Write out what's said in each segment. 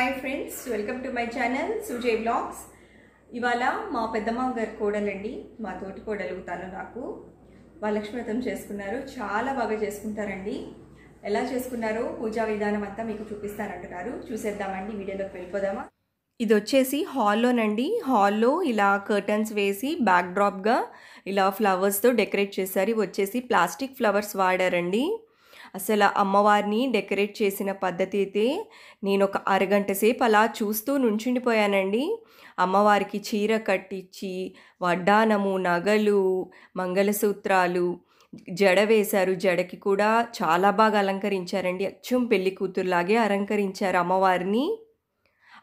hi friends welcome to my channel Sujay blogs ఇవాళ మా పెద్దమ్మ గారి కోడలండి మా తోటి కోడలు తను నాకు వరలక్ష్మి చేసుకున్నారు చాలా బాగా చేసుకుంటారండి ఎలా చేసుకున్నారో పూజా విధానం అంతా మీకు చూపిస్తానంటున్నారు చూసేద్దామండి వీడియోలోకి వెళ్ళిపోదామా ఇది వచ్చేసి హాల్లోనండి హాల్లో ఇలా కర్టన్స్ వేసి బ్యాక్ డ్రాప్గా ఇలా ఫ్లవర్స్తో డెకరేట్ చేశారు ఇవి వచ్చేసి ప్లాస్టిక్ ఫ్లవర్స్ వాడారండి అసలు అమ్మవారిని డెకరేట్ చేసిన పద్ధతి అయితే నేను ఒక అరగంట సేపు అలా చూస్తూ నుంచుండిపోయానండి అమ్మవారికి చీర కట్టించి వడ్డానము నగలు మంగళసూత్రాలు జడ వేశారు జడకి కూడా చాలా బాగా అలంకరించారండి అచ్చం పెళ్లి కూతురులాగే అలంకరించారు అమ్మవారిని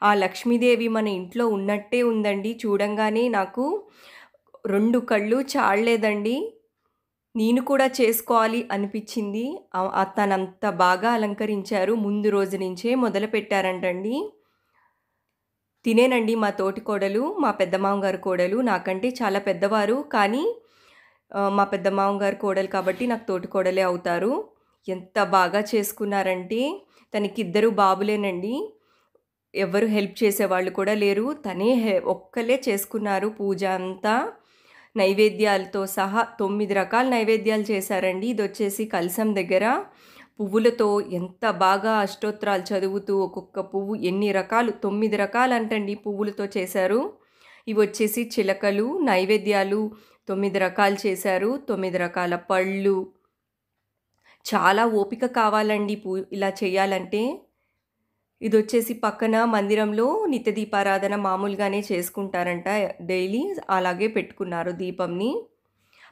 ఆ లక్ష్మీదేవి మన ఇంట్లో ఉన్నట్టే ఉందండి చూడంగానే నాకు రెండు కళ్ళు చాడలేదండి నేను కూడా చేసుకోవాలి అనిపించింది తనంత బాగా అలంకరించారు ముందు రోజు నుంచే మొదలు పెట్టారంటండి తినేనండి మా తోటి కోడలు మా పెద్దమామ గారు కోడలు నాకంటే చాలా పెద్దవారు కానీ మా పెద్దమామ గారు కోడలు కాబట్టి నాకు తోటి కోడలే అవుతారు ఎంత బాగా చేసుకున్నారంటే తనకిద్దరు బాబులేనండి ఎవరు హెల్ప్ చేసేవాళ్ళు కూడా లేరు తనే ఒక్కలే చేసుకున్నారు పూజ అంతా నైవేద్యాలతో సహా తొమ్మిది రకాల నైవేద్యాలు చేశారండి ఇది వచ్చేసి కలసం దగ్గర పువ్వులతో ఎంత బాగా అష్టోత్తరాలు చదువుతూ ఒక్కొక్క పువ్వు ఎన్ని రకాలు తొమ్మిది రకాలు అంటండి పువ్వులతో చేశారు ఇవి వచ్చేసి చిలకలు నైవేద్యాలు తొమ్మిది రకాలు చేశారు తొమ్మిది రకాల పళ్ళు చాలా ఓపిక కావాలండి పూ ఇలా చేయాలంటే ఇది వచ్చేసి పక్కన మందిరంలో నిత్య దీపారాధన మామూలుగానే చేసుకుంటారంట డైలీ అలాగే పెట్టుకున్నారు దీపంని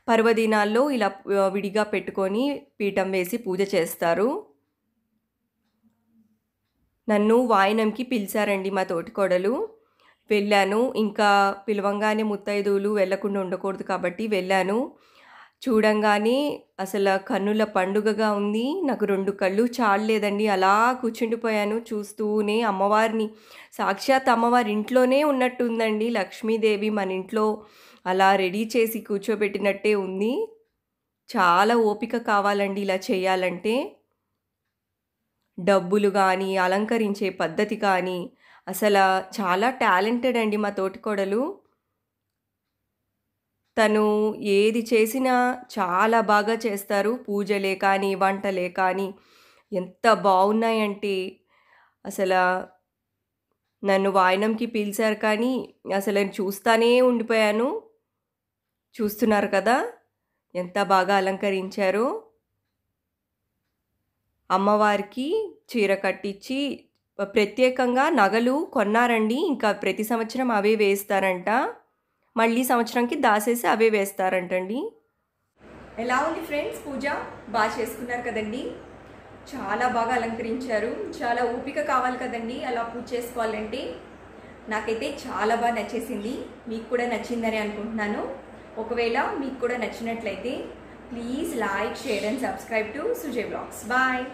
పర్వదినాల్లో ఇలా విడిగా పెట్టుకొని పీఠం వేసి పూజ చేస్తారు నన్ను వాయినంకి పిలిచారండి మా తోటికోడలు వెళ్ళాను ఇంకా పిలవంగానే ముత్తైదువులు వెళ్లకుండా ఉండకూడదు కాబట్టి వెళ్ళాను చూడంగానే అసలు కన్నుల పండుగగా ఉంది నాకు రెండు కళ్ళు చాలలేదండి అలా కూర్చుండిపోయాను చూస్తూనే అమ్మవారిని సాక్షాత్ అమ్మవారి ఇంట్లోనే ఉన్నట్టుందండి లక్ష్మీదేవి మన ఇంట్లో అలా రెడీ చేసి కూర్చోబెట్టినట్టే ఉంది చాలా ఓపిక కావాలండి ఇలా చేయాలంటే డబ్బులు కానీ అలంకరించే పద్ధతి కానీ అసలు చాలా టాలెంటెడ్ అండి మా తోటికోడలు తను ఏది చేసినా చాలా బాగా చేస్తారు పూజలే కానీ వంటలే కానీ ఎంత బాగున్నాయంటే అసలు నన్ను వాయనంకి పీల్చారు కానీ అసలు నేను చూస్తానే ఉండిపోయాను చూస్తున్నారు కదా ఎంత బాగా అలంకరించారు అమ్మవారికి చీర కట్టించి ప్రత్యేకంగా నగలు కొన్నారండి ఇంకా ప్రతి సంవత్సరం అవే వేస్తారంట మళ్ళీ సంవత్సరంకి దాసేసి అవే వేస్తారంటండి ఎలా ఉంది ఫ్రెండ్స్ పూజ బాగా చేసుకున్నారు కదండి చాలా బాగా అలంకరించారు చాలా ఓపిక కావాలి కదండి అలా పూజ చేసుకోవాలంటే నాకైతే చాలా బాగా నచ్చేసింది మీకు కూడా నచ్చిందని అనుకుంటున్నాను ఒకవేళ మీకు కూడా నచ్చినట్లయితే please like share and subscribe to Sujay blogs bye